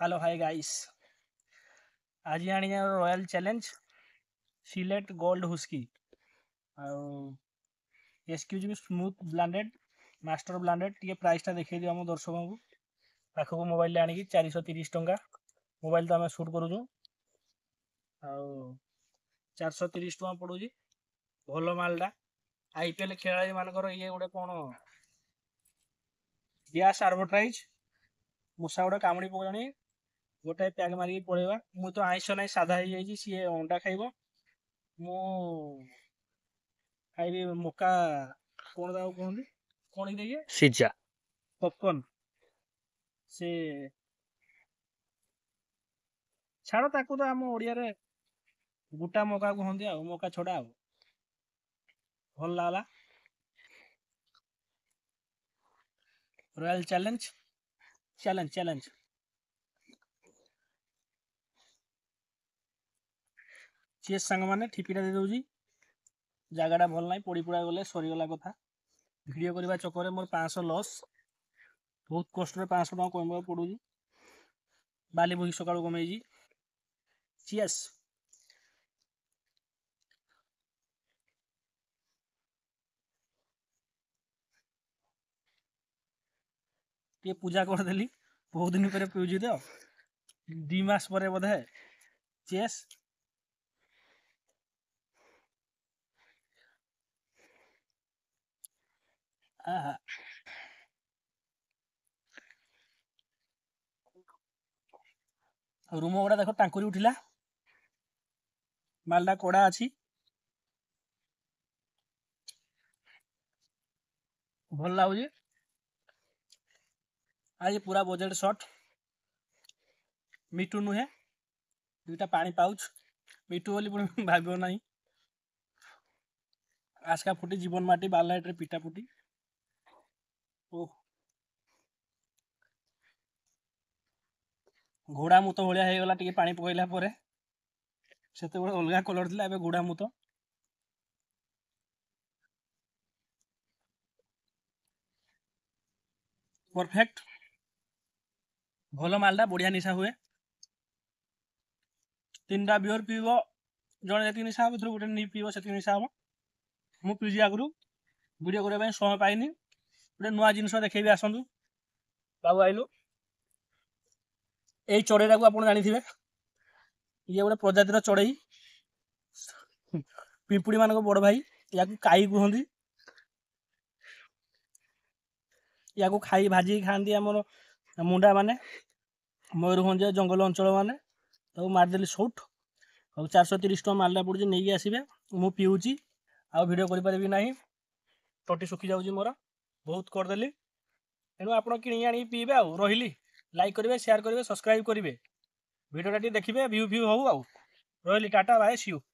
hello hi guys आज जाणी Royal Challenge select gold whisky आउ एसक्यूज भी स्मूथ ब्लांडेड मास्टर ब्लांडेड टी प्राइसटा देखिए दियो दर्शक को को मोबाइल आणिकी चारिश तीस टाँह मोबाइल तो आम सुट कर चार तीस पड़ू भल मालटा आईपीएल खेला मानकर ये गोटे कौन ब्यास ଆଡ଼ଭର୍ଟାଇଜ୍ मूसा गोटे कामुड़ी ପକାଣି ଗୋଟାଏ ପ୍ୟାକ୍ ମାରିକି ପଳେଇବା ମୁଁ ତ ଆଇଁଷ ନାହିଁ ସାଧା ହେଇଯାଇଛି ସିଏ ଅଣ୍ଡା ଖାଇବ ମୁଁ ଖାଇବି ମକା କ'ଣ ତାକୁ କୁହନ୍ତି କ'ଣ ଦେଇକି ସିଝା ପପକର୍ଣ୍ଣ ସେ ଛାଡ଼ ତାକୁ ତ ଆମ ଓଡ଼ିଆରେ ଗୋଟା ମକା କୁହନ୍ତି ଆଉ ମକା ଛଡ଼ା ଆଉ ଭଲ ଲାଗଲା ରୟାଲ ଚ୍ୟାଲେଞ୍ଜ ଚ୍ୟାଲେଞ୍ଜ ଚ୍ୟାଲେଞ୍ଜ चेस सांग मैंने ठीपीटा दे दौर जगह भल ना पड़पुड़ा गले सरीगला कथ भिड करवा चक्कर मोर पाँच लस बहुत कष्ट पाँच टाँग कम पड़ू बाली बोही सका कमे चेस ये पूजा कर देली बहुत दिन पर पीजी दे दिमास बोधे चेस Uh, রুম গুড়া দেখ টাঙ্কুরি উঠিলা মালটা কড়া আছে ভাল লাগুছে আর ইয়ে পুরা বজেট সর্ট মিটু নুহে দুইটা পানি পাউচ মিটু বলে ভাবিও না আজকা ফুটি জীবন মাটি বাল্লাইটরে পিটা ফুটি ଘୋଡ଼ା ମୁତ ଭଳିଆ ହେଇଗଲା ଟିକେ ପାଣି ପକାଇଲା ପରେ ସେତେବେଳେ ଅଲଗା କଲର୍ ଥିଲା ଏବେ ଘୋଡ଼ା ମୁତ ପରଫେକ୍ଟ ଭଲ ମାଲଟା ବଢ଼ିଆ ନିଶା ହୁଏ ତିନିଟା ବିୟର ପିଇବ ଜଣେ ଯେତିକି ନିଶା ହେବ ଏଥିରୁ ଗୋଟେ ପିଇବ ସେତିକି ନିଶା ହେବ ମୁଁ ପିଇଛି ଆଗରୁ ଭିଡ଼ିଓ କରିବା ପାଇଁ ସମୟ ପାଇନି ଗୋଟେ ନୂଆ ଜିନିଷ ଦେଖେଇବି ଆସନ୍ତୁ ବାବୁ ଆଇଲୁ ଏଇ ଚଢ଼େଇଟାକୁ ଆପଣ ଜାଣିଥିବେ ଇଏ ଗୋଟେ ପ୍ରଜାତିର ଚଢ଼େଇ ପିମ୍ପୁଡ଼ିମାନଙ୍କ ବଡ଼ ଭାଇ ଏହାକୁ କାଇ କୁହନ୍ତି ଏହାକୁ ଖାଇ ଭାଜିକି ଖାଆନ୍ତି ଆମର ମୁଣ୍ଡାମାନେ ମୟୂରଭଞ୍ଜ ଜଙ୍ଗଲ ଅଞ୍ଚଳମାନେ ତାକୁ ମାରିଦେଲି ସୁଟ୍ ଆଉ ଚାରିଶହ ତିରିଶ ଟଙ୍କା ମାରିଲା ପଡ଼ୁଛି ନେଇକି ଆସିବେ ମୁଁ ପିଉଛି ଆଉ ଭିଡ଼ିଓ କରିପାରିବି ନାହିଁ ତଟି ଶୁଖିଯାଉଛି ମୋର बहुत करदे तेणु आप पीबे आ रही लाइक करेंगे सेयार करेंगे सब्सक्राइब करेंगे भिडियोटा टे देखिए भ्यू फ्यू हूँ आ रही टाटा बाय सी यू